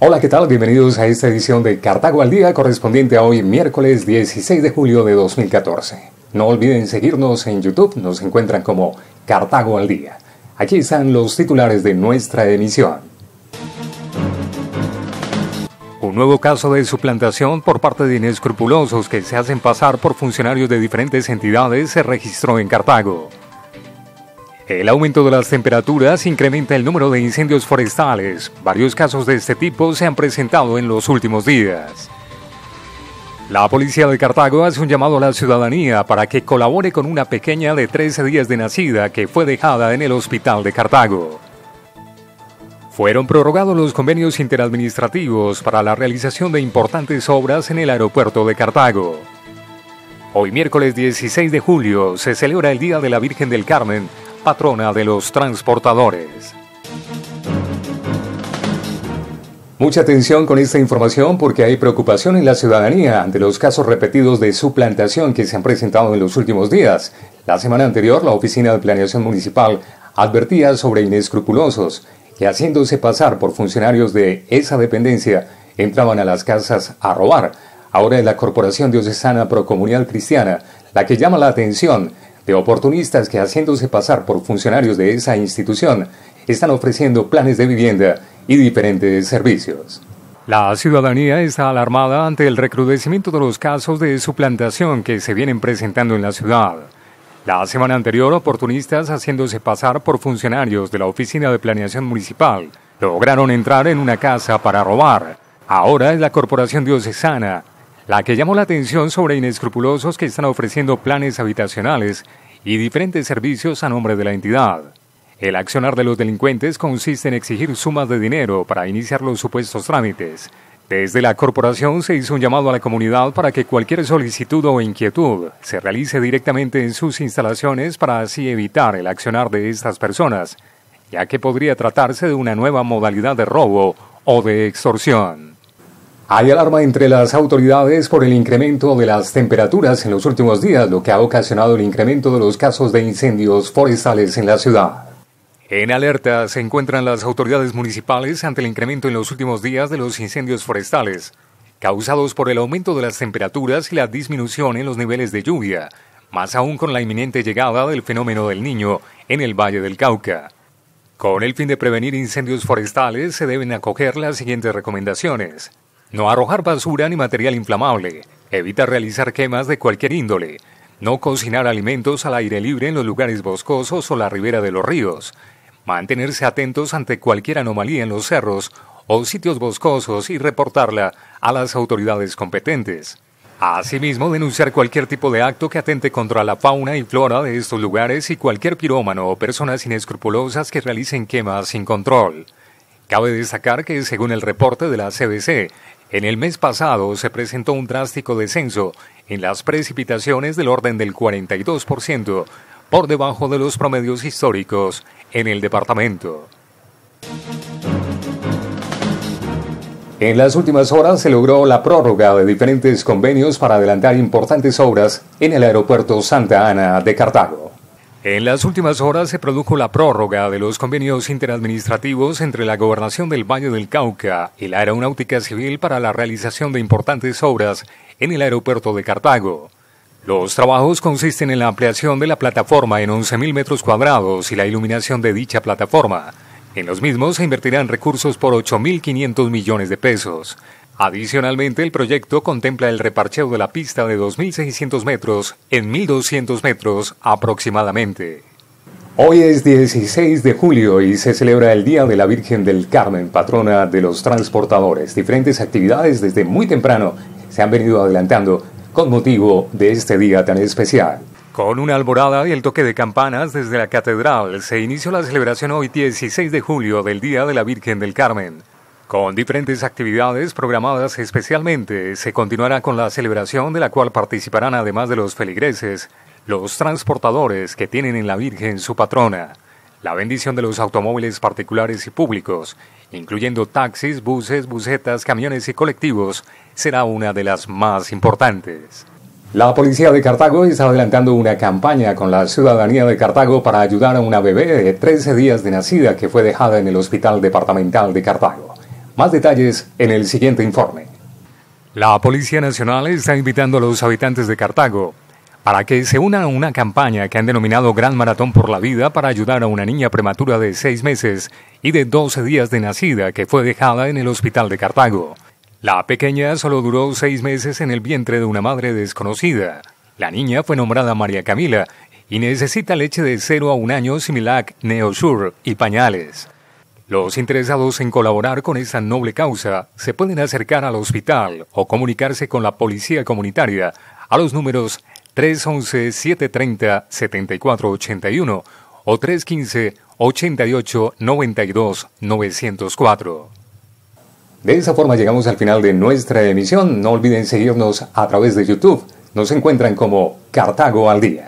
Hola, ¿qué tal? Bienvenidos a esta edición de Cartago al Día correspondiente a hoy miércoles 16 de julio de 2014. No olviden seguirnos en YouTube, nos encuentran como Cartago al Día. Aquí están los titulares de nuestra emisión. Un nuevo caso de suplantación por parte de inescrupulosos que se hacen pasar por funcionarios de diferentes entidades se registró en Cartago. El aumento de las temperaturas incrementa el número de incendios forestales. Varios casos de este tipo se han presentado en los últimos días. La policía de Cartago hace un llamado a la ciudadanía para que colabore con una pequeña de 13 días de nacida que fue dejada en el hospital de Cartago. Fueron prorrogados los convenios interadministrativos para la realización de importantes obras en el aeropuerto de Cartago. Hoy miércoles 16 de julio se celebra el Día de la Virgen del Carmen, patrona de los transportadores. Mucha atención con esta información porque hay preocupación en la ciudadanía ante los casos repetidos de suplantación que se han presentado en los últimos días. La semana anterior, la Oficina de Planeación Municipal advertía sobre inescrupulosos que haciéndose pasar por funcionarios de esa dependencia entraban a las casas a robar. Ahora es la Corporación Diocesana Procomunal Cristiana la que llama la atención oportunistas que haciéndose pasar por funcionarios de esa institución están ofreciendo planes de vivienda y diferentes servicios. La ciudadanía está alarmada ante el recrudecimiento de los casos de suplantación que se vienen presentando en la ciudad. La semana anterior, oportunistas haciéndose pasar por funcionarios de la Oficina de Planeación Municipal lograron entrar en una casa para robar. Ahora es la Corporación Diocesana la que llamó la atención sobre inescrupulosos que están ofreciendo planes habitacionales y diferentes servicios a nombre de la entidad. El accionar de los delincuentes consiste en exigir sumas de dinero para iniciar los supuestos trámites. Desde la corporación se hizo un llamado a la comunidad para que cualquier solicitud o inquietud se realice directamente en sus instalaciones para así evitar el accionar de estas personas, ya que podría tratarse de una nueva modalidad de robo o de extorsión. Hay alarma entre las autoridades por el incremento de las temperaturas en los últimos días, lo que ha ocasionado el incremento de los casos de incendios forestales en la ciudad. En alerta se encuentran las autoridades municipales ante el incremento en los últimos días de los incendios forestales, causados por el aumento de las temperaturas y la disminución en los niveles de lluvia, más aún con la inminente llegada del fenómeno del niño en el Valle del Cauca. Con el fin de prevenir incendios forestales se deben acoger las siguientes recomendaciones. No arrojar basura ni material inflamable. Evita realizar quemas de cualquier índole. No cocinar alimentos al aire libre en los lugares boscosos o la ribera de los ríos. Mantenerse atentos ante cualquier anomalía en los cerros o sitios boscosos y reportarla a las autoridades competentes. Asimismo, denunciar cualquier tipo de acto que atente contra la fauna y flora de estos lugares y cualquier pirómano o personas inescrupulosas que realicen quemas sin control. Cabe destacar que, según el reporte de la CBC, en el mes pasado se presentó un drástico descenso en las precipitaciones del orden del 42%, por debajo de los promedios históricos en el departamento. En las últimas horas se logró la prórroga de diferentes convenios para adelantar importantes obras en el aeropuerto Santa Ana de Cartago. En las últimas horas se produjo la prórroga de los convenios interadministrativos entre la Gobernación del Valle del Cauca y la Aeronáutica Civil para la realización de importantes obras en el aeropuerto de Cartago. Los trabajos consisten en la ampliación de la plataforma en 11.000 metros cuadrados y la iluminación de dicha plataforma. En los mismos se invertirán recursos por 8.500 millones de pesos. Adicionalmente, el proyecto contempla el reparcheo de la pista de 2.600 metros en 1.200 metros aproximadamente. Hoy es 16 de julio y se celebra el Día de la Virgen del Carmen, patrona de los transportadores. Diferentes actividades desde muy temprano se han venido adelantando con motivo de este día tan especial. Con una alborada y el toque de campanas desde la catedral, se inició la celebración hoy 16 de julio del Día de la Virgen del Carmen. Con diferentes actividades programadas especialmente, se continuará con la celebración de la cual participarán además de los feligreses, los transportadores que tienen en la Virgen su patrona, la bendición de los automóviles particulares y públicos, incluyendo taxis, buses, busetas, camiones y colectivos, será una de las más importantes. La policía de Cartago está adelantando una campaña con la ciudadanía de Cartago para ayudar a una bebé de 13 días de nacida que fue dejada en el Hospital Departamental de Cartago. Más detalles en el siguiente informe. La Policía Nacional está invitando a los habitantes de Cartago para que se unan a una campaña que han denominado Gran Maratón por la Vida para ayudar a una niña prematura de seis meses y de 12 días de nacida que fue dejada en el hospital de Cartago. La pequeña solo duró seis meses en el vientre de una madre desconocida. La niña fue nombrada María Camila y necesita leche de cero a 1 año similac Neosur y pañales. Los interesados en colaborar con esa noble causa se pueden acercar al hospital o comunicarse con la policía comunitaria a los números 311-730-7481 o 315-8892-904. De esa forma llegamos al final de nuestra emisión. No olviden seguirnos a través de YouTube. Nos encuentran como Cartago al Día.